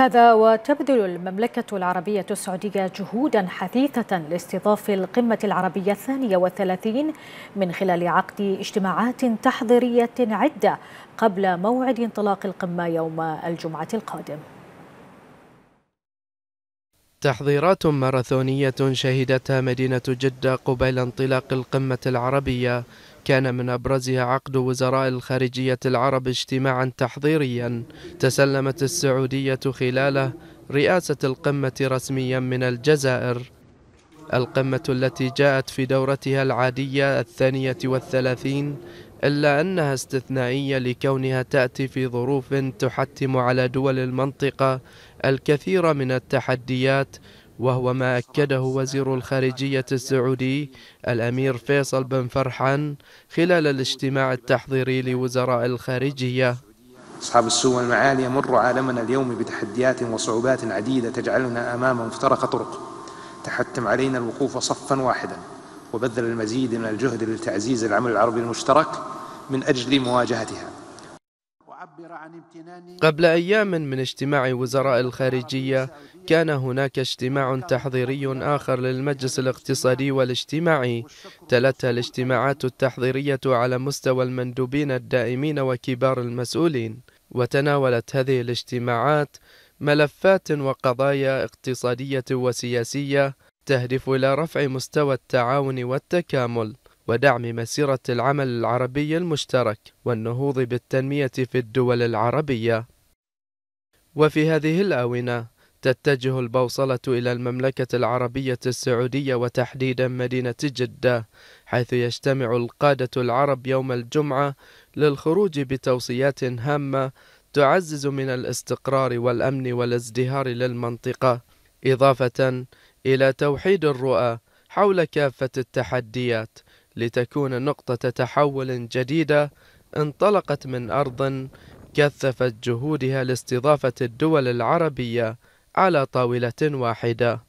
هذا وتبذل المملكة العربية السعودية جهودا حثيثة لاستضافة القمة العربية الثانية والثلاثين من خلال عقد اجتماعات تحضيرية عدة قبل موعد انطلاق القمة يوم الجمعة القادم تحضيرات ماراثونية شهدتها مدينة جدة قبيل انطلاق القمة العربية كان من أبرزها عقد وزراء الخارجية العرب اجتماعا تحضيريا تسلمت السعودية خلاله رئاسة القمة رسميا من الجزائر القمة التي جاءت في دورتها العادية الثانية والثلاثين إلا أنها استثنائية لكونها تأتي في ظروف تحتم على دول المنطقة الكثير من التحديات وهو ما أكده وزير الخارجية السعودي الأمير فيصل بن فرحان خلال الاجتماع التحضيري لوزراء الخارجية أصحاب السمو المعالي يمر عالمنا اليوم بتحديات وصعوبات عديدة تجعلنا أمام مفترق طرق تحتم علينا الوقوف صفا واحدا وبذل المزيد من الجهد لتعزيز العمل العربي المشترك من أجل مواجهتها قبل أيام من اجتماع وزراء الخارجية كان هناك اجتماع تحضيري آخر للمجلس الاقتصادي والاجتماعي تلتها الاجتماعات التحضيرية على مستوى المندوبين الدائمين وكبار المسؤولين وتناولت هذه الاجتماعات ملفات وقضايا اقتصادية وسياسية تهدف إلى رفع مستوى التعاون والتكامل ودعم مسيرة العمل العربي المشترك والنهوض بالتنمية في الدول العربية وفي هذه الآونة تتجه البوصلة إلى المملكة العربية السعودية وتحديدا مدينة جدة حيث يجتمع القادة العرب يوم الجمعة للخروج بتوصيات هامة تعزز من الاستقرار والأمن والازدهار للمنطقة إضافة إلى توحيد الرؤى حول كافة التحديات لتكون نقطة تحول جديدة انطلقت من أرض كثفت جهودها لاستضافة الدول العربية على طاولة واحدة